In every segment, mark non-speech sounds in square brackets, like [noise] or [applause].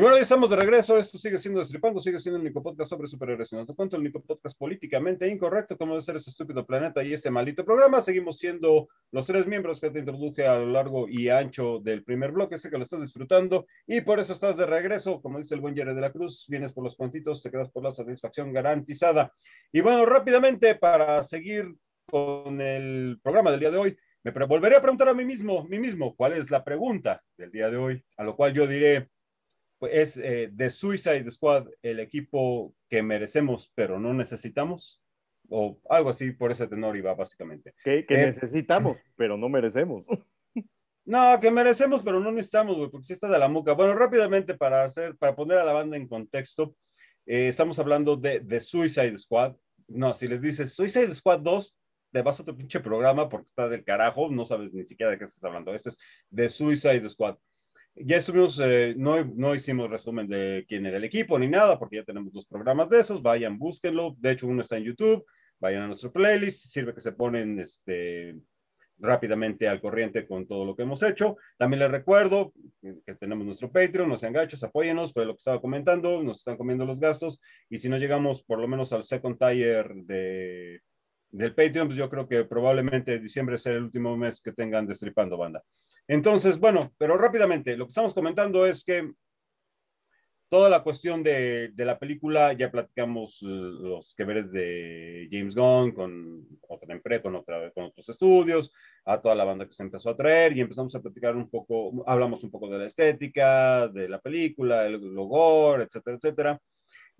Y bueno, ya estamos de regreso. Esto sigue siendo Destripando, sigue siendo el único podcast sobre superhéroes. No te cuento el único podcast políticamente incorrecto, como debe ser ese estúpido planeta y ese maldito programa. Seguimos siendo los tres miembros que te introduje a lo largo y ancho del primer bloque. Sé que lo estás disfrutando y por eso estás de regreso. Como dice el buen Jerry de la Cruz, vienes por los cuantitos, te quedas por la satisfacción garantizada. Y bueno, rápidamente para seguir con el programa del día de hoy, me volveré a preguntar a mí mismo, mí mismo, cuál es la pregunta del día de hoy, a lo cual yo diré pues, es eh, de Suicide Squad el equipo que merecemos pero no necesitamos o algo así por ese tenor iba básicamente. Que, eh, necesitamos [laughs] pero no merecemos. No, que merecemos pero no necesitamos, güey, porque sí está de la muca. Bueno, rápidamente para hacer, para poner a la banda en contexto, eh, estamos hablando de, de Suicide Squad. No, si les dices Suicide Squad 2, te vas a tu pinche programa porque está del carajo, no sabes ni siquiera de qué estás hablando. Esto es de Suicide Squad ya estuvimos, eh, no, no hicimos resumen de quién era el equipo ni nada, porque ya tenemos dos programas de esos, vayan, búsquenlo, de hecho uno está en YouTube, vayan a nuestro playlist, sirve que se ponen este, rápidamente al corriente con todo lo que hemos hecho. También les recuerdo que tenemos nuestro Patreon, no sean gachos, apóyenos, pero lo que estaba comentando, nos están comiendo los gastos, y si no llegamos por lo menos al second tier de del Patreon, pues yo creo que probablemente diciembre será el último mes que tengan destripando banda. Entonces, bueno, pero rápidamente, lo que estamos comentando es que toda la cuestión de, la película, ya platicamos eh, los que veres de James Gunn con otra empresa, con, otra, con otros estudios, a toda la banda que se empezó a traer y empezamos a platicar un poco, hablamos un poco de la estética, de la película, el logor, etcétera, etcétera.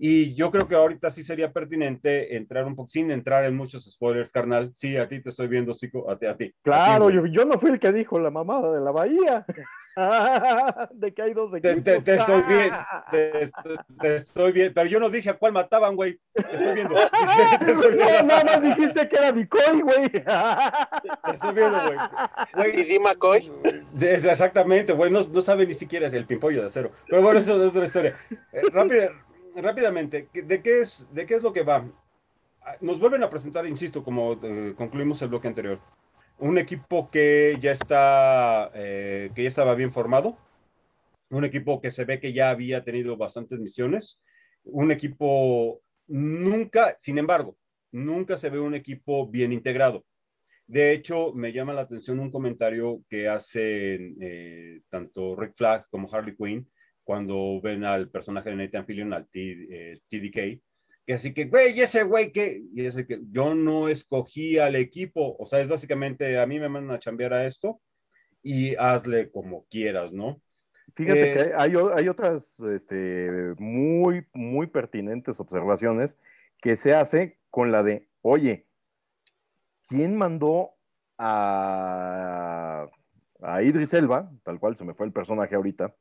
Y yo creo que ahorita sí sería pertinente entrar un poco, sin entrar en muchos spoilers, carnal. Sí, a ti te estoy viendo, Zico, a ti. A ti. Claro, yo, yo, no fui el que dijo la mamada de la Bahía. [laughs] de que hay dos equipos. Te, [laughs] te, te estoy bien, te, estoy bien, pero yo no dije a cuál mataban, güey. Te estoy viendo. [laughs] no, nada más dijiste que era Dicoy, güey. te estoy viendo, güey. ¿Y Di Exactamente, güey. No, no sabe ni siquiera el pimpollo de acero. Pero bueno, eso es otra historia. Eh, Rápido rápidamente, ¿de qué, es, ¿de qué es lo que va? Ah, nos vuelven a presentar, insisto, como eh, concluimos el bloque anterior, un equipo que ya, está, eh, que ya estaba bien formado, un equipo que se ve que ya había tenido bastantes misiones, un equipo nunca, sin embargo, nunca se ve un equipo bien integrado. De hecho, me llama la atención un comentario que hacen eh, tanto Rick Flag como Harley Quinn, cuando ven al personaje de Nathan Fillion, al TDK, eh, que así que, güey, ese güey que, yo no escogí al equipo, o sea, es básicamente a mí me mandan a chambear a esto y hazle como quieras, ¿no? Fíjate eh, que hay, hay otras este, muy, muy pertinentes observaciones que se hace con la de, oye, ¿quién mandó a, a Idris Elba, tal cual se me fue el personaje ahorita,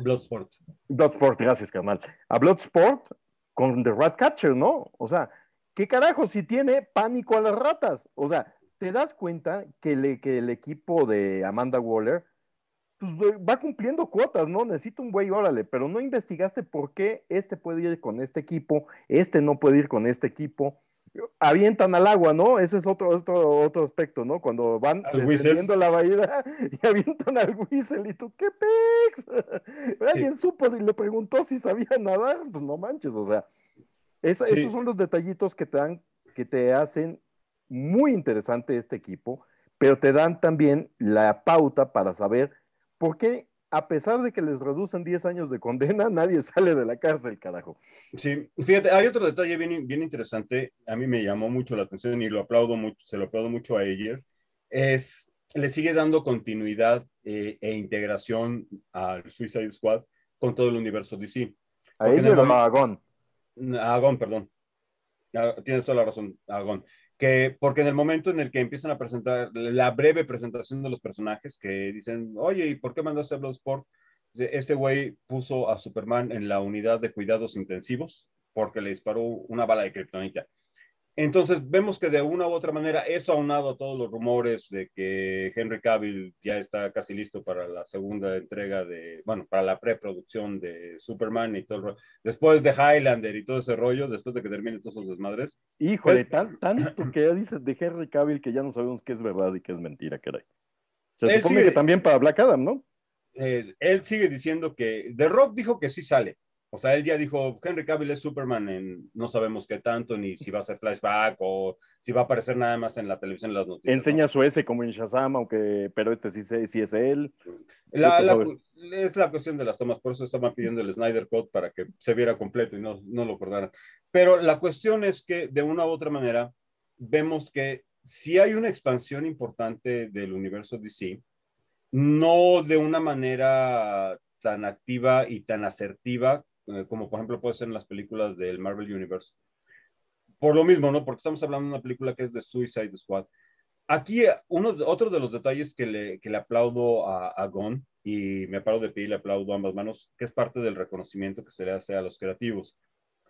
Bloodsport. Bloodsport, gracias, carnal. A Bloodsport con The Rat Catcher, ¿no? O sea, ¿qué carajo si tiene pánico a las ratas? O sea, te das cuenta que, le, que el equipo de Amanda Waller pues, va cumpliendo cuotas, ¿no? Necesito un güey, órale, pero no investigaste por qué este puede ir con este equipo, este no puede ir con este equipo avientan al agua, ¿no? Ese es otro, otro, aspecto, ¿no? Cuando van descendiendo la bahía [laughs] y avientan al whistle y tú, ¿qué pex? [laughs] Alguien supo y le preguntó si sabía nadar, pues no manches, o sea, esos son los detallitos que te dan, que te hacen muy interesante este equipo, pero te dan también la pauta para saber por qué a pesar de que les reducen 10 años de condena, [laughs] nadie sale de la cárcel, carajo. Sí, fíjate, hay otro detalle bien, bien interesante, a mí me llamó mucho la atención y lo aplaudo mucho, se lo aplaudo mucho a Ayer, es, le sigue dando continuidad eh, e integración al Suicide Squad con todo el universo DC. Ahí le o a Agón? Agón, perdón. Ah, tienes toda la razón, Agón porque en el momento en el que empiezan a presentar la breve presentación de los personajes, que dicen, oye, ¿y por qué mandaste a Bloodsport? Este güey puso a Superman en la unidad de cuidados intensivos porque le disparó una bala de kriptonita. Entonces vemos que de una u otra manera eso aunado a todos los rumores de que Henry Cavill ya está casi listo para la segunda entrega de, bueno, para la preproducción de Superman y todo después de Highlander y todo ese rollo, después de que terminen todos esos desmadres. Híjole, de pues, tanto que ya [clears throat] dices de Henry Cavill que ya no sabemos qué es verdad y qué es mentira, caray. Se supone que también para Black Adam, ¿no? Eh, él sigue diciendo que The Rock dijo que sí sale. O sea, él ya dijo, Henry Cavill es Superman en no sabemos qué tanto, ni si va a ser flashback o si va a aparecer nada más en la televisión en las noticias. Enseña su S como en Shazam, aunque, pero este sí, sí es él. es la cuestión de las tomas, por eso estaba pidiendo el Snyder Code para que se viera completo y no, no lo acordaran. Pero la cuestión es que de una u otra manera vemos que si hay una expansión importante del universo DC, no de una manera tan activa y tan asertiva eh, como por ejemplo puede ser en las películas del Marvel Universe. Por lo mismo, ¿no? Porque estamos hablando de una película que es de Suicide Squad. Aquí, eh, uno, otro de los detalles que le, que le aplaudo a, a Gon, y me paro de pie y le aplaudo a ambas manos, que es parte del reconocimiento que se le hace a los creativos.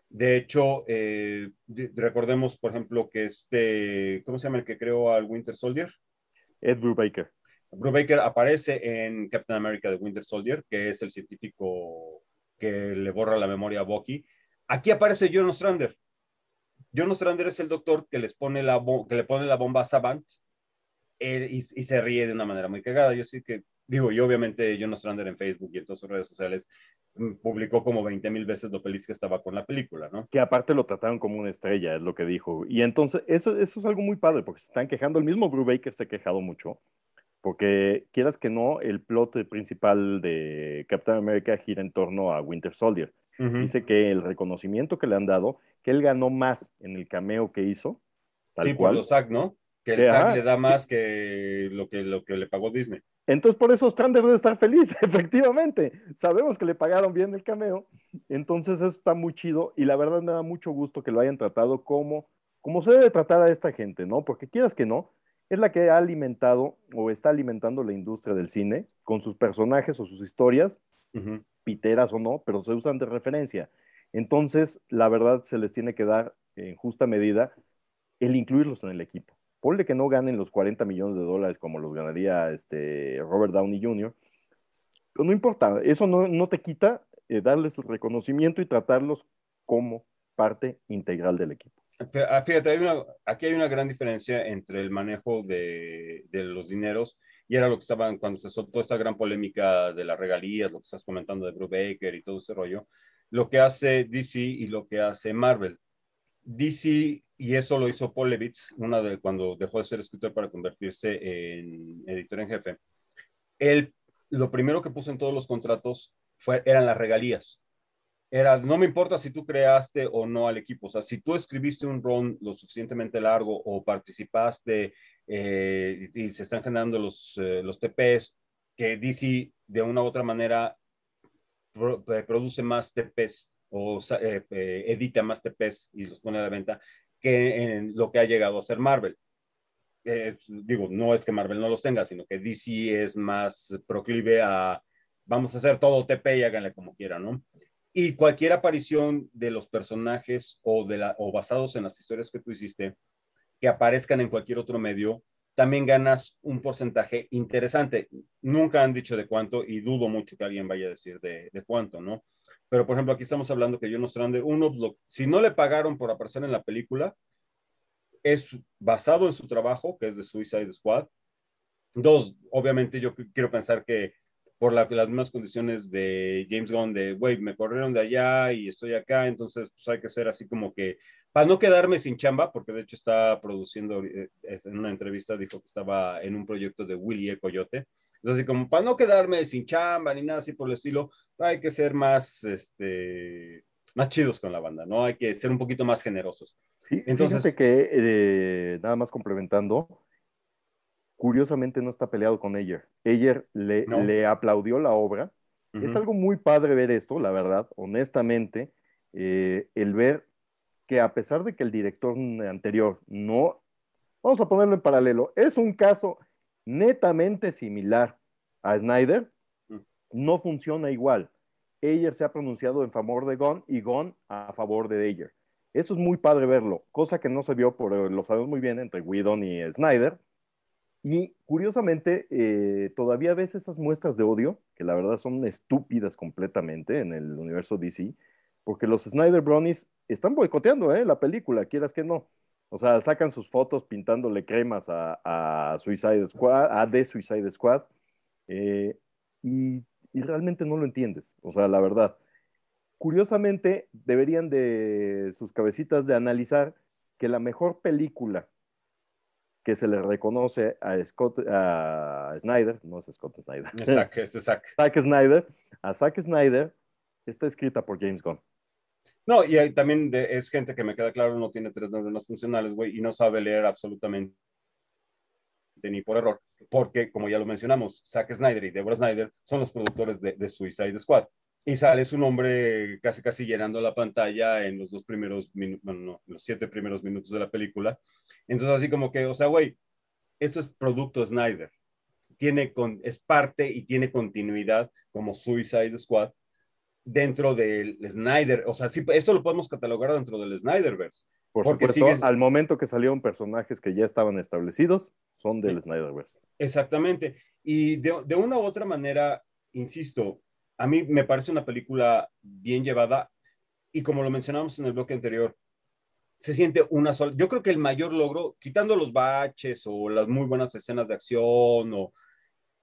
De hecho, eh, recordemos, por ejemplo, que este, ¿cómo se llama el que creó al Winter Soldier? Ed Brubaker. Brubaker aparece en Captain America de Winter Soldier, que es el científico que le borra la memoria a Bucky. Aquí aparece John Ostrander. John Ostrander es el doctor que, les pone la que le pone la bomba a Savant y, se ríe de una manera muy cagada. Yo sí que, digo, y obviamente John Ostrander en Facebook y en todas sus redes sociales mm, publicó como 20 mil veces lo feliz que estaba con la película, ¿no? Que aparte lo trataron como una estrella, es lo que dijo. Y entonces, eso, eso es algo muy padre, porque se están quejando, el mismo Brubaker se ha quejado mucho porque quieras que no, el plot principal de Captain America gira en torno a Winter Soldier. Dice que el reconocimiento que le han dado, que él ganó más en el cameo que hizo. Tal sí, cual. los ¿no? Que el SAG le da más que lo, que lo que le pagó Disney. Entonces, por eso Strander debe estar feliz, [laughs] efectivamente. Sabemos que le pagaron bien el cameo. Entonces, eso está muy chido y la verdad me da mucho gusto que lo hayan tratado como, como se debe tratar a esta gente, ¿no? Porque quieras que no, es la que ha alimentado o está alimentando la industria del cine con sus personajes o sus historias, piteras o no, pero se usan de referencia. Entonces, la verdad se les tiene que dar en justa medida el incluirlos en el equipo. Ponle que no ganen los 40 millones de dólares como los ganaría este Robert Downey Jr., pues no importa, eso no, te quita eh, darles el reconocimiento y tratarlos como parte integral del equipo. Ah, fíjate, aquí hay una gran diferencia entre el manejo de, los dineros y era lo que estaban cuando se soltó esta gran polémica de las regalías, lo que estás comentando de Brubaker y todo ese rollo, lo que hace DC y lo que hace Marvel. DC, y eso lo hizo Paul una de, cuando dejó de ser escritor para convertirse en editor en jefe, él, lo primero que puso en todos los contratos fue, eran las regalías era, no me importa si tú creaste o no al equipo, o sea, si tú escribiste un run lo suficientemente largo o participaste eh, y, se están generando los, eh, los TPs, que DC de una u otra manera eh, produce más TPs o edita más TPs y los pone a la venta que en lo que ha llegado a ser Marvel. digo, no es que Marvel no los tenga, sino que DC es más proclive a, vamos a hacer todo TP y háganle como quieran, ¿no? Y cualquier aparición de los personajes o, de la, o basados en las historias que tú hiciste, que aparezcan en cualquier otro medio, también ganas un porcentaje interesante. Nunca han dicho de cuánto y dudo mucho que alguien vaya a decir de, cuánto, ¿no? Pero, por ejemplo, aquí estamos hablando que John Ostrander, uno, si no le pagaron por aparecer en la película, es basado en su trabajo, que es de Suicide Squad. Dos, obviamente yo quiero pensar que por las mismas condiciones de James Gunn, de, güey, me corrieron de allá y estoy acá, entonces pues, hay que ser así como que, para no quedarme sin chamba, porque de hecho está produciendo, eh, en una entrevista dijo que estaba en un proyecto de Willy e. Coyote, entonces como para no quedarme sin chamba ni nada así por el estilo, hay que ser más, este, más chidos con la banda, ¿no? Hay que ser un poquito más generosos. Sí, entonces, fíjate que, eh, nada más complementando, curiosamente no está peleado con ella. Ella le, aplaudió la obra. Es algo muy padre ver esto, la verdad, honestamente, eh, el ver que a pesar de que el director anterior no, vamos a ponerlo en paralelo, es un caso netamente similar a Snyder, mm. no funciona igual. Eyer se ha pronunciado en favor de Gon y Gon a favor de Eyer. Eso es muy padre verlo, cosa que no se vio, por, lo sabemos muy bien, entre Whedon y Snyder, y curiosamente, eh, todavía ves esas muestras de odio, que la verdad son estúpidas completamente en el universo DC, porque los Snyder Bronies están boicoteando eh, la película, quieras que no. O sea, sacan sus fotos pintándole cremas a, Suicide Squad, a The Suicide Squad, eh, y, y realmente no lo entiendes, o sea, la verdad. Curiosamente, deberían de sus cabecitas de analizar que la mejor película que se le reconoce a Scott, a Snyder, no es Scott Snyder. Zack, este Zack. [laughs] Zack Snyder, a Zack Snyder está escrita por James Gunn. No, y también es gente que me queda claro, no tiene tres neuronas funcionales, güey, y no sabe leer absolutamente ni por error, porque como ya lo mencionamos, Zack Snyder y Deborah Snyder son los productores de Suicide Squad y sale su nombre casi casi llenando la pantalla en los dos primeros minutos, bueno, los siete primeros minutos de la película. Entonces así como que, o sea, güey, esto es producto Snyder. Tiene con, es parte y tiene continuidad como Suicide Squad dentro del Snyder. O sea, sí, esto lo podemos catalogar dentro del Snyderverse. Por supuesto, al momento que salieron personajes que ya estaban establecidos, son del Snyderverse. Exactamente. Y de, de una u otra manera, insisto, a mí me parece una película bien llevada y como lo mencionamos en el bloque anterior, se siente una sola. Yo creo que el mayor logro, quitando los baches o las muy buenas escenas de acción, o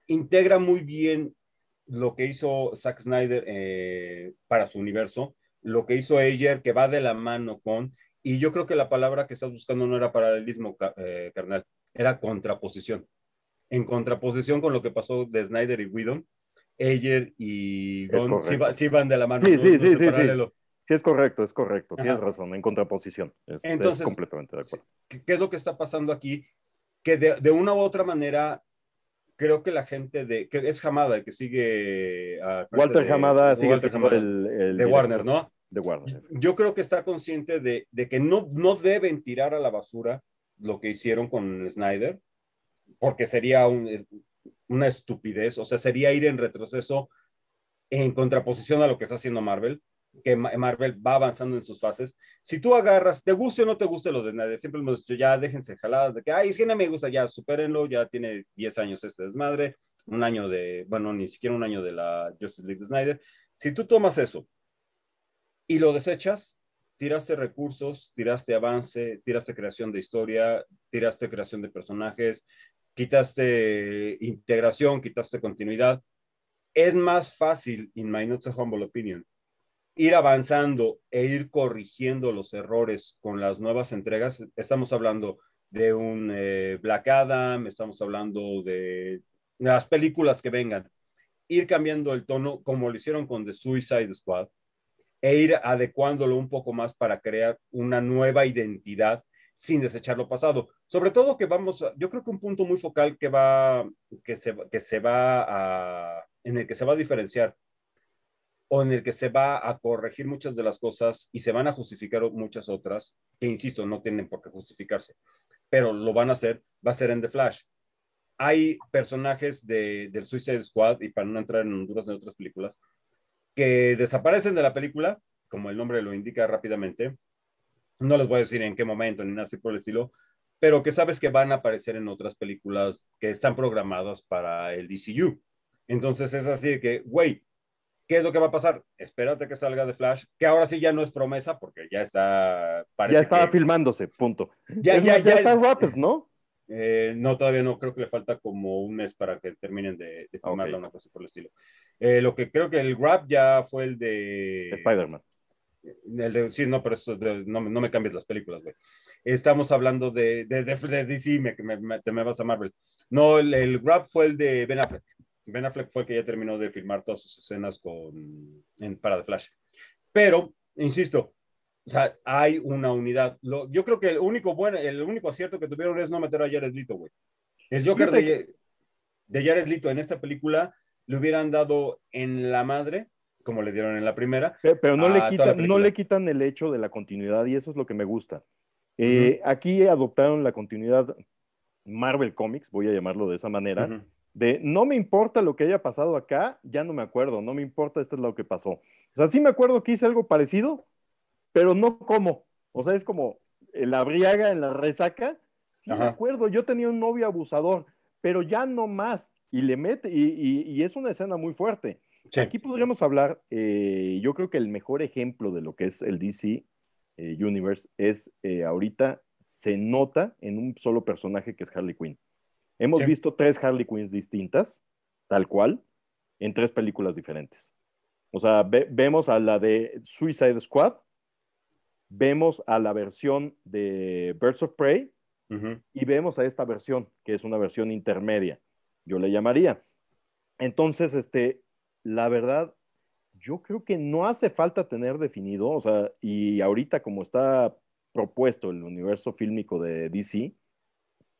integra muy bien lo que hizo Zack Snyder eh, para su universo, lo que hizo Ayer, que va de la mano con, y yo creo que la palabra que estás buscando no era paralelismo, eh, carnal, era contraposición. En contraposición con lo que pasó de Snyder y Whedon, Eyer y Gon sí, sí, van de la mano. Sí, sí, sí, sí, sí. es correcto, es correcto. tiene Tienes razón, en contraposición. Entonces, completamente de acuerdo. ¿Qué es lo que está pasando aquí? Que de, una u otra manera, creo que la gente de. que Es Hamada el que sigue. A Walter de, Hamada sigue el, el, De Warner, ¿no? De Warner. Yo creo que está consciente de, de que no, no deben tirar a la basura lo que hicieron con Snyder, porque sería un, una estupidez, o sea, sería ir en retroceso en contraposición a lo que está haciendo Marvel, que Marvel va avanzando en sus fases. Si tú agarras, te guste o no te guste los de nadie, siempre hemos dicho, ya déjense jaladas de que, ay, es que no me gusta, ya supérenlo, ya tiene 10 años este desmadre, un año de, bueno, ni siquiera un año de la Justice League de Snyder. Si tú tomas eso y lo desechas, tiraste recursos, tiraste avance, tiraste creación de historia, tiraste creación de personajes, quitaste integración, quitaste continuidad. Es más fácil, in my not humble opinion, ir avanzando e ir corrigiendo los errores con las nuevas entregas. Estamos hablando de un eh, Black Adam, estamos hablando de las películas que vengan. Ir cambiando el tono, como lo hicieron con The Suicide Squad, e ir adecuándolo un poco más para crear una nueva identidad sin desechar lo pasado. Sobre todo que vamos, yo creo que un punto muy focal que va, que se, que se va a, en el que se va a diferenciar o en el que se va a corregir muchas de las cosas y se van a justificar muchas otras, que insisto, no tienen por qué justificarse, pero lo van a hacer, va a ser en The Flash. Hay personajes de, del Suicide Squad, y para no entrar en Honduras de otras películas, que desaparecen de la película, como el nombre lo indica rápidamente, no les voy a decir en qué momento ni nada así por el estilo, pero que sabes que van a aparecer en otras películas que están programadas para el DCU. Entonces es así de que, güey, ¿qué es lo que va a pasar? Espérate que salga de Flash, que ahora sí ya no es promesa porque ya está... Ya estaba filmándose, punto. Ya, ya, ya, está ¿no? Eh, no, todavía no, creo que le falta como un mes para que terminen de, de filmarla, okay. una cosa por el estilo. Eh, lo que creo que el rap ya fue el de... Spider-Man sí, no, pero no, me cambies las películas, güey. Estamos hablando de, de, DC, me, te me vas a Marvel. No, el, grab fue el de Ben Affleck. Ben Affleck fue el que ya terminó de filmar todas sus escenas con, en, para The Flash. Pero, insisto, o sea, hay una unidad. yo creo que el único, bueno, el único acierto que tuvieron es no meter a Jared Leto, güey. El Joker de, de Jared Leto en esta película le hubieran dado en la madre como le dieron en la primera. Pero, no, le quitan, no le quitan el hecho de la continuidad y eso es lo que me gusta. Eh, aquí adoptaron la continuidad Marvel Comics, voy a llamarlo de esa manera, de no me importa lo que haya pasado acá, ya no me acuerdo, no me importa, esto es lo que pasó. O sea, sí me acuerdo que hice algo parecido, pero no como. O sea, es como la briaga en la resaca. Sí, me acuerdo, yo tenía un novio abusador, pero ya no más. Y le mete, y es una escena muy fuerte. Aquí podríamos hablar, eh, yo creo que el mejor ejemplo de lo que es el DC eh, Universe es eh, ahorita se nota en un solo personaje que es Harley Quinn. Hemos visto tres Harley Quinns distintas, tal cual, en tres películas diferentes. O sea, vemos a la de Suicide Squad, vemos a la versión de Birds of Prey y vemos a esta versión, que es una versión intermedia, yo le llamaría. Entonces, este, la verdad, yo creo que no hace falta tener definido, o sea, y ahorita como está propuesto el universo fílmico de DC,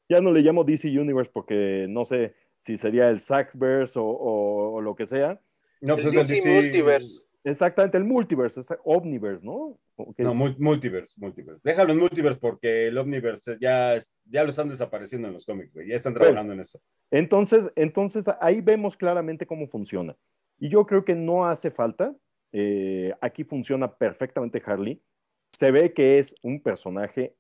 ya no le llamo DC Universe porque no sé si sería el Zackverse o, lo que sea. No, pues el DC, Multiverse. Exactamente, el Multiverse, es Omniverse, ¿no? No, Multiverse, Multiverse. Déjalo en Multiverse porque el Omniverse ya, ya lo están desapareciendo en los cómics, Ya están trabajando en eso. Entonces, entonces ahí vemos claramente cómo funciona. Y yo creo que no hace falta. Eh, aquí funciona perfectamente Harley. Se ve que es un personaje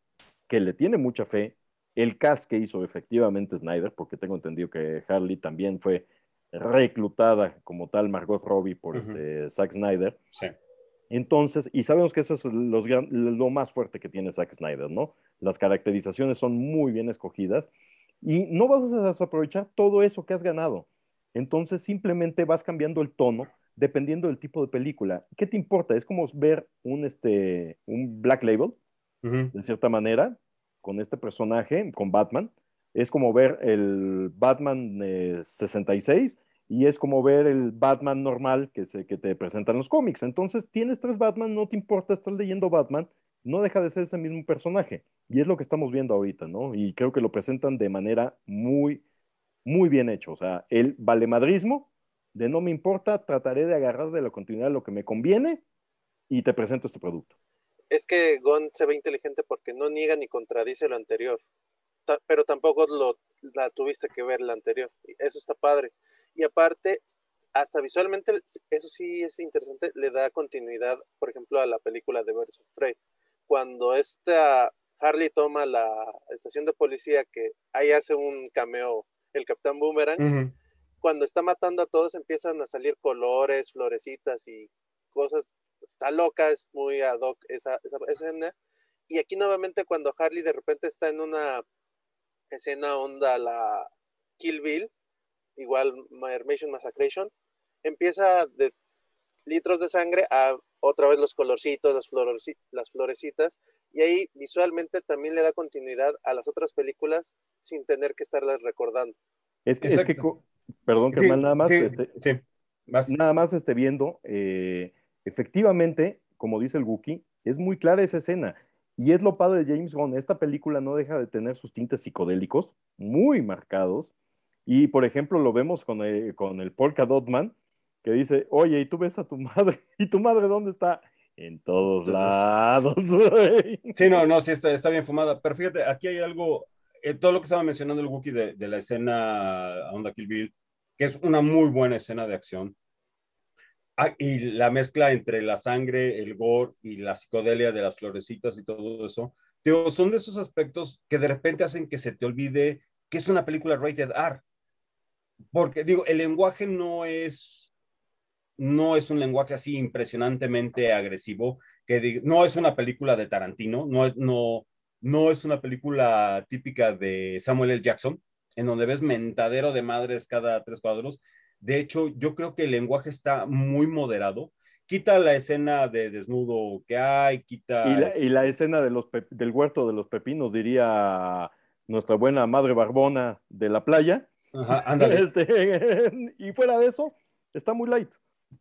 que le tiene mucha fe. El cast que hizo efectivamente Snyder, porque tengo entendido que Harley también fue reclutada como tal Margot Robbie por este Zack Snyder. Entonces, y sabemos que eso es lo más fuerte que tiene Zack Snyder, ¿no? Las caracterizaciones son muy bien escogidas y no vas a desaprovechar todo eso que has ganado. Entonces simplemente vas cambiando el tono dependiendo del tipo de película. ¿Qué te importa? Es como ver un, este, un Black Label, de cierta manera, con este personaje, con Batman. Es como ver el Batman 66 eh, y es como ver el Batman normal que, se, que te presentan los cómics. Entonces tienes tres Batman, no te importa, estar leyendo Batman, no deja de ser ese mismo personaje. Y es lo que estamos viendo ahorita, ¿no? Y creo que lo presentan de manera muy muy bien hecho. O sea, el valemadrismo de no me importa, trataré de agarrar de la continuidad lo que me conviene y te presento este producto. Es que Gon se ve inteligente porque no niega ni contradice lo anterior, pero tampoco lo, la tuviste que ver la anterior. Eso está padre. Y aparte, hasta visualmente, eso sí es interesante, le da continuidad, por ejemplo, a la película de versus frey Cuando esta Harley toma la estación de policía que ahí hace un cameo el Capitán Boomerang, cuando está matando a todos empiezan a salir colores, florecitas y cosas. Está loca, es muy ad hoc esa, escena. Y aquí nuevamente cuando Harley de repente está en una escena onda la Kill Bill, igual Mermation Massacration, empieza de litros de sangre a otra vez los colorcitos, las, florecitas, y ahí visualmente también le da continuidad a las otras películas sin tener que estarlas recordando. Es que, es que perdón, que mal nada más, este, nada más esté viendo, eh, efectivamente, como dice el Wookiee, es muy clara esa escena. Y es lo padre de James Gunn. Esta película no deja de tener sus tintes psicodélicos muy marcados. Y, por ejemplo, lo vemos con el, eh, con el Polka Dotman, que dice, oye, ¿y tú ves a tu madre? [laughs] ¿Y tu madre dónde está? en todos lados. [laughs] Sí, no, no, sí está, está bien fumada. Pero fíjate, aquí hay algo, eh, todo lo que estaba mencionando el Wookiee de, de, la escena Onda Kill Bill, que es una muy buena escena de acción. Ah, y la mezcla entre la sangre, el gore y la psicodelia de las florecitas y todo eso, son de esos aspectos que de repente hacen que se te olvide que es una película rated R. Porque digo, el lenguaje no es no es un lenguaje así impresionantemente agresivo, que no es una película de Tarantino, no es, una película típica de Samuel L. Jackson, en donde ves mentadero de madres cada tres cuadros. De hecho, yo creo que el lenguaje está muy moderado. Quita la escena de desnudo que hay, quita... Y la, escena de del huerto de los pepinos, diría nuestra buena madre barbona de la playa. [laughs] Este, [laughs] y fuera de eso, está muy light.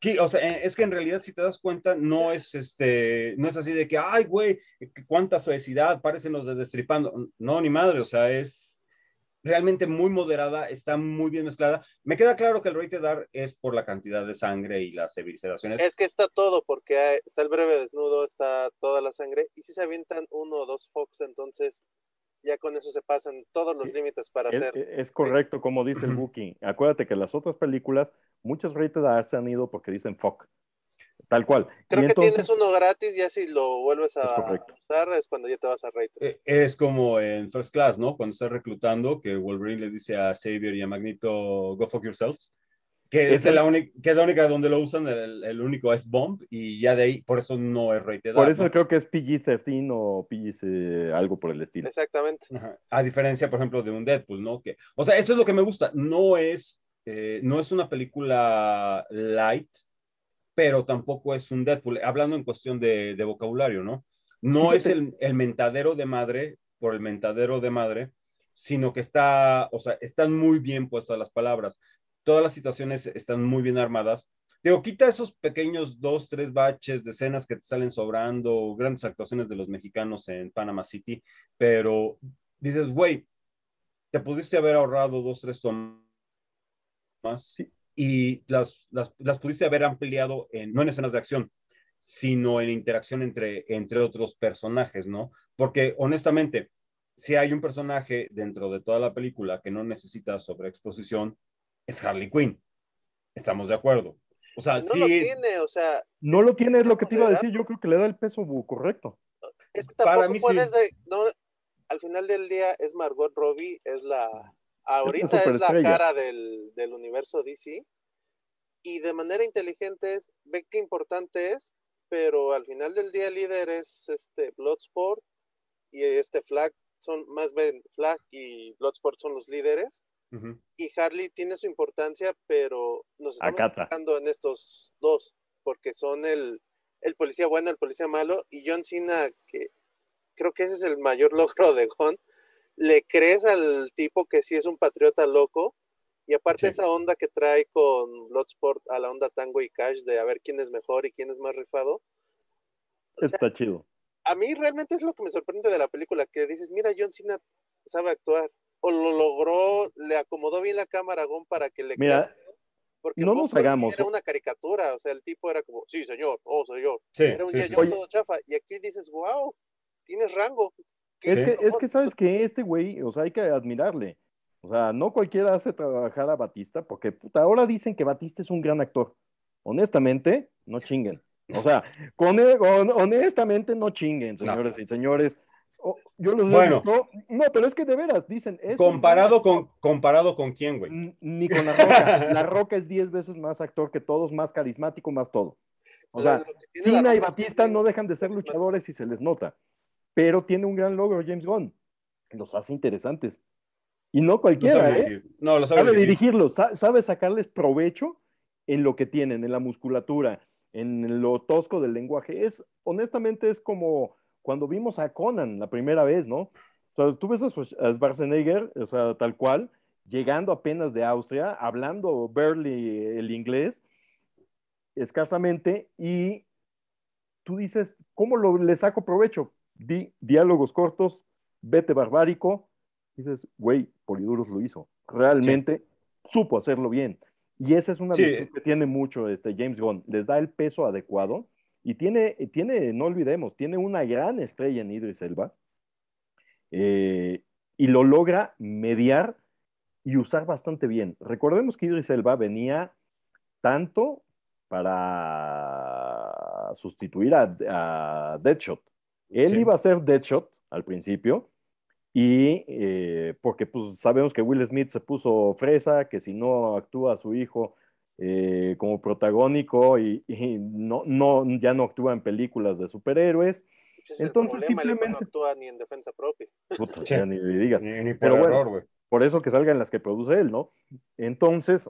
Eh, es que en realidad, si te das cuenta, no es, este, no es así de que, ay, güey, eh, cuánta soecidad, parecen los de destripando. No, ni madre, o sea, es realmente muy moderada, está muy bien mezclada. Me queda claro que el rey te dar es por la cantidad de sangre y las evisceraciones. Es que está todo, porque está el breve desnudo, está toda la sangre, y si se avientan uno o dos Fox, entonces ya con eso se pasan todos los límites para hacer. E, es correcto, como dice el Booking, Acuérdate que las otras películas, muchas rated se han ido porque dicen fuck. Tal cual. Creo que tienes uno gratis, ya si lo vuelves a usar es cuando ya te vas a rated. Eh, es como en First Class, ¿no? Cuando estás reclutando, que Wolverine le dice a Xavier y a Magneto, go fuck yourselves. Que es, la única, que es única donde lo usan el, único F-bomb y ya de ahí, por eso no es rated Por eso creo que es PG-13 o PG algo por el estilo. Exactamente. A diferencia, por ejemplo, de un Deadpool, ¿no? Que, o sea, esto es lo que me gusta. No es, eh, no es una película light, pero tampoco es un Deadpool. Hablando en cuestión de, vocabulario, ¿no? No es el, el mentadero de madre por el mentadero de madre, sino que está, o sea, están muy bien puestas las palabras todas las situaciones están muy bien armadas. Digo, quita esos pequeños dos, tres baches, escenas que te salen sobrando, grandes actuaciones de los mexicanos en Panama City, pero dices, güey, te pudiste haber ahorrado dos, tres tomas y las, las, las pudiste haber ampliado en, no en escenas de acción, sino en interacción entre, entre otros personajes, ¿no? Porque honestamente, si hay un personaje dentro de toda la película que no necesita sobreexposición, es Harley Quinn. Estamos de acuerdo. O sea, pues no lo tiene, o sea. No lo tiene, es lo que te iba a decir. Yo creo que le da el peso correcto. Es que Para mí, puedes. Sí. al final del día es Margot Robbie, es la. Ahorita es, la cara del, del universo DC. Y de manera inteligente es, ve qué importante es, pero al final del día el líder es este Bloodsport y este Flag son más bien Flag y Bloodsport son los líderes y Harley tiene su importancia, pero nos estamos enfocando en estos dos, porque son el, policía bueno, el policía malo, y John Cena, que creo que ese es el mayor [laughs] logro de Gon, le crees al tipo que sí es un patriota loco, y aparte esa onda que trae con Bloodsport a la onda Tango y Cash de a ver quién es mejor y quién es más rifado. Está chido. A mí realmente es lo que me sorprende de la película, que dices, mira, John Cena sabe actuar, o lo logró, le acomodó bien la cámara a para que le Mira, porque no nos hagamos. Era ¿eh? una caricatura, o sea, el tipo era como, sí, señor, oh, señor. era un día todo chafa. Y aquí dices, wow, tienes rango. Es que, es que sabes que este güey, o sea, hay que admirarle. O sea, no cualquiera hace trabajar a Batista, porque puta, ahora dicen que Batista es un gran actor. Honestamente, no chinguen. O sea, con, e, honestamente no chinguen, señores y señores yo No, pero es que de veras, dicen eso. Comparado con, comparado con quién, güey. Ni con La Roca. [laughs] la Roca es 10 veces más actor que todos, más carismático, más todo. O sea, Cena y Batista no dejan de ser luchadores y se les nota. Pero tiene un gran logro James Gunn. Los hace interesantes. Y no cualquiera, ¿eh? No, sabe, sabe dirigirlos, sabe sacarles provecho en lo que tienen, en la musculatura, en lo tosco del lenguaje. Es, honestamente, es como cuando vimos a Conan la primera vez, ¿no? O sea, tú ves a Schwarzenegger, o sea, tal cual, llegando apenas de Austria, hablando barely el inglés, escasamente, y tú dices, ¿cómo lo, le saco provecho? Di diálogos cortos, vete barbárico, dices, güey, Polidurus lo hizo, realmente supo hacerlo bien. Y esa es una virtud que tiene mucho este James Gunn, les da el peso adecuado y tiene, tiene, no olvidemos, tiene una gran estrella en Idris Elba eh, y lo logra mediar y usar bastante bien. Recordemos que Idris Elba venía tanto para sustituir a, Deadshot. Él iba a ser Deadshot al principio, y eh, porque pues, sabemos que Will Smith se puso fresa, que si no actúa su hijo eh, como protagónico y, no, no, ya no actúa en películas de superhéroes. Entonces simplemente no actúa ni en defensa propia. ni digas. Pero error, por eso que salgan las que produce él, ¿no? Entonces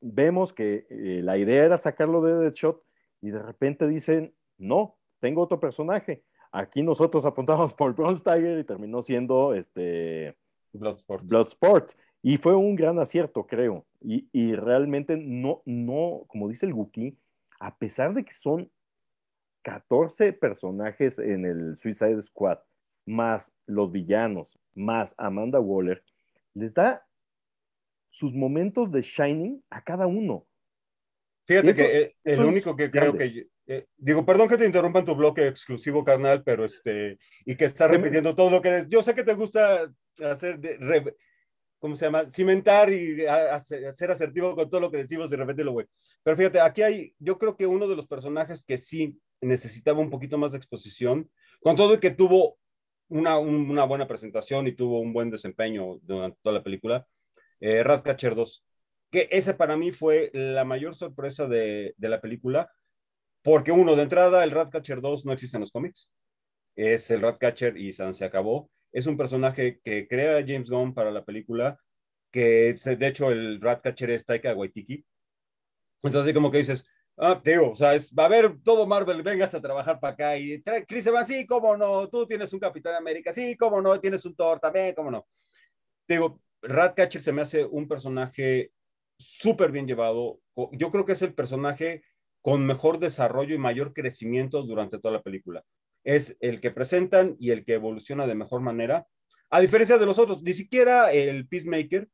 vemos que eh, la idea era sacarlo de Deadshot y de repente dicen, no, tengo otro personaje. Aquí nosotros apuntamos por Bronze Tiger y terminó siendo este Bloodsport. Bloodsport. Y fue un gran acierto, creo. Y, realmente no, no, como dice el Guki, a pesar de que son 14 personajes en el Suicide Squad, más los villanos, más Amanda Waller, les da sus momentos de Shining a cada uno. Fíjate que eh, el único que creo que... Eh, digo, perdón que te interrumpa en tu bloque exclusivo, carnal, pero este... Y que estás repitiendo todo lo que... Yo sé que te gusta hacer... De, ¿cómo se llama? Cimentar y ser asertivo con todo lo que decimos y lo voy. Pero fíjate, aquí hay, yo creo que uno de los personajes que sí necesitaba un poquito más de exposición, con todo el que tuvo una, buena presentación y tuvo un buen desempeño durante toda la película, eh, Ratcatcher 2, que esa para mí fue la mayor sorpresa de, la película, porque uno, de entrada, el Ratcatcher 2 no existe en los cómics, es el Ratcatcher y se acabó es un personaje que crea James Gunn para la película, que de hecho el Ratcatcher es Taika Waititi. Entonces así como que dices, ah, tío, o sea, va a haber todo Marvel, vengas a trabajar para acá y Chris Evans, sí, cómo no, tú tienes un Capitán América, sí, cómo no, tienes un Thor también, cómo no. Te digo, Ratcatcher se me hace un personaje súper bien llevado, yo creo que es el personaje con mejor desarrollo y mayor crecimiento durante toda la película es el que presentan y el que evoluciona de mejor manera, a diferencia de los otros, ni siquiera el Peacemaker,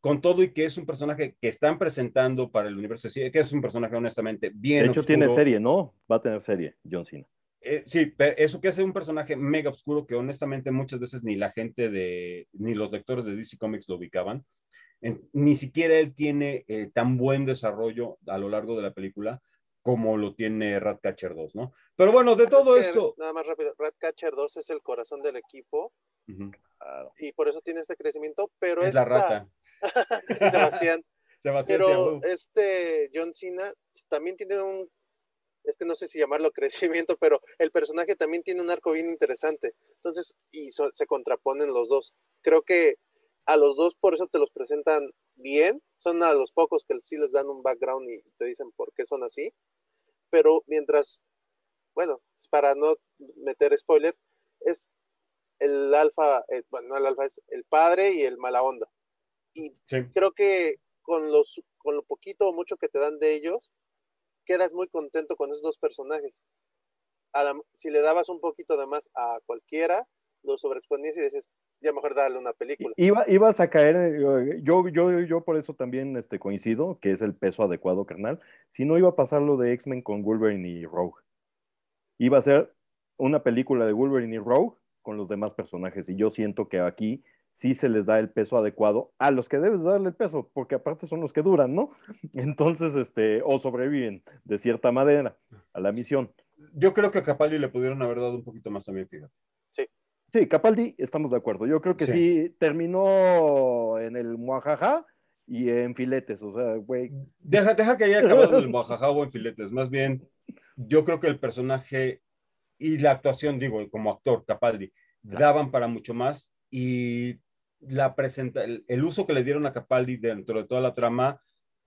con todo y que es un personaje que están presentando para el universo, que es un personaje honestamente bien. De hecho, tiene serie, ¿no? Va a tener serie, John Cena. Eh, sí, pero eso que hace un personaje mega oscuro que honestamente muchas veces ni la gente de, ni los lectores de DC Comics lo ubicaban. ni siquiera él tiene eh, tan buen desarrollo a lo largo de la película como lo tiene Ratcatcher 2, ¿no? Pero bueno, de todo esto... Nada más rápido, Ratcatcher 2 es el corazón del equipo y por eso tiene este crecimiento, pero es la rata. [laughs] Sebastián. [laughs] Sebastián. Pero este John Cena también tiene un, es que no sé si llamarlo [laughs] crecimiento, pero el personaje también tiene un arco bien interesante. Entonces, y se contraponen los dos. Creo que a los dos por eso te los presentan bien. Son a los pocos que sí les dan un background y te dicen por qué son así pero mientras, bueno, para no meter spoiler, es el alfa, eh, bueno, el alfa, es el padre y el mala onda. Y creo que con, los, con lo poquito o mucho que te dan de ellos, quedas muy contento con esos dos personajes. si le dabas un poquito de más a cualquiera, lo sobreexponías y dices, ya mejor darle una película. Iba, ibas a caer, eh, yo, yo, yo por eso también este, coincido, que es el peso adecuado, carnal. Si no iba a pasar lo de X-Men con Wolverine y Rogue, iba a ser una película de Wolverine y Rogue con los demás personajes. Y yo siento que aquí sí se les da el peso adecuado a los que debes darle el peso, porque aparte son los que duran, ¿no? [laughs] Entonces, este, o sobreviven de cierta manera a la misión. Yo creo que a Capaldi le pudieron haber dado un poquito más mi fíjate. Sí. Sí, Capaldi, estamos de acuerdo. Yo creo que sí, terminó en el Muajaja y en filetes, o sea, güey. Deja, que haya acabado en el [laughs] Muajaja o en filetes. Más bien, yo creo que el personaje y la actuación, digo, como actor, Capaldi, daban para mucho más y la presenta, el, uso que le dieron a Capaldi dentro de toda la trama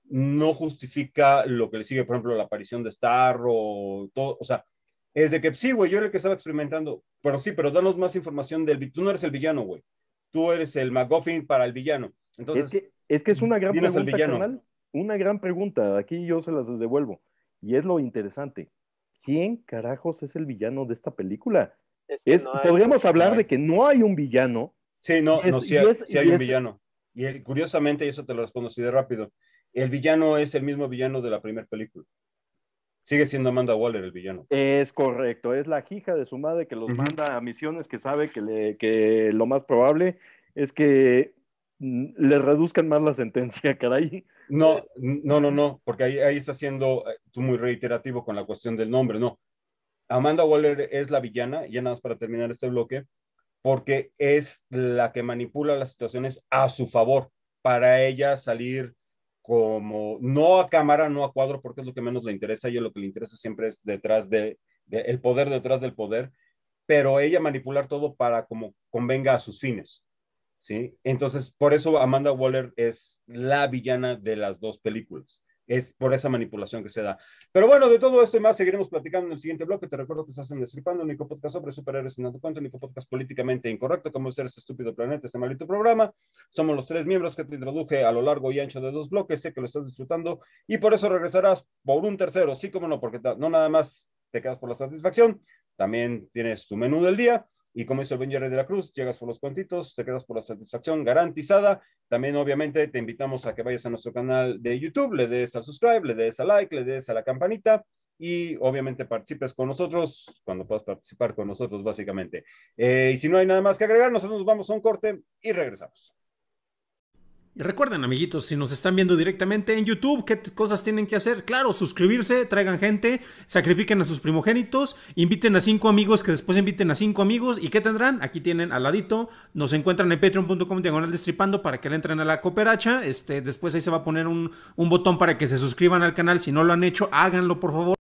no justifica lo que le sigue, por ejemplo, la aparición de Star o todo, o sea, es de que pues, sí, güey, yo era el que estaba experimentando, pero sí, pero danos más información del Tú no eres el villano, güey. Tú eres el McGuffin para el villano. Entonces, es que es, que es una gran pregunta, villano? Una gran pregunta. Aquí yo se las devuelvo. Y es lo interesante. ¿Quién carajos es el villano de esta película? Es podríamos hablar de que no hay un villano. Sí, no, no si hay, hay un villano. Y curiosamente, y eso te lo respondo así de rápido, el villano es el mismo villano de la primera película. Sigue siendo Amanda Waller el villano. Es correcto, es la hija de su madre que los manda a misiones que sabe que, le, que lo más probable es que mm, le reduzcan más la sentencia, [laughs] caray. No, no, no, no, porque ahí, ahí está siendo eh, tú muy reiterativo con la cuestión del nombre, no. Amanda Waller es la villana, ya nada más para terminar este bloque, porque es la que manipula las situaciones a su favor para ella salir como no a cámara, no a cuadro, porque es lo que menos le interesa, a lo que le interesa siempre es detrás de, de, el poder detrás del poder, pero ella manipular todo para como convenga a sus fines. ¿sí? Entonces, por eso Amanda Waller es la villana de las dos películas es por esa manipulación que se da. Pero bueno, de todo esto y más seguiremos platicando en el siguiente bloque. Te recuerdo que estás en Destripando, único podcast sobre superhéroes en cuento, único podcast políticamente incorrecto, como ser este estúpido planeta, este maldito programa. Somos los tres miembros que te introduje a lo largo y ancho de dos bloques. Sé que lo estás disfrutando y por eso regresarás por un tercero, sí como no, porque no nada más te quedas por la satisfacción, también tienes tu menú del día y como hizo el buen de la Cruz, llegas por los cuantitos, te quedas por la satisfacción garantizada. También, obviamente, te invitamos a que vayas a nuestro canal de YouTube, le des al subscribe, le des al like, le des a la campanita y obviamente participes con nosotros cuando puedas participar con nosotros, básicamente. Eh, y si no hay nada más que agregar, nosotros nos vamos a un corte y regresamos. Y recuerden, amiguitos, si nos están viendo directamente en YouTube, ¿qué cosas tienen que hacer? Claro, suscribirse, traigan gente, sacrifiquen a sus primogénitos, inviten a cinco amigos que después inviten a cinco amigos. ¿Y qué tendrán? Aquí tienen al ladito. Nos encuentran en patreon.com diagonal destripando para que le entren a la cooperacha. Este, después ahí se va a poner un botón para que se suscriban al canal. Si no lo han hecho, háganlo, por favor.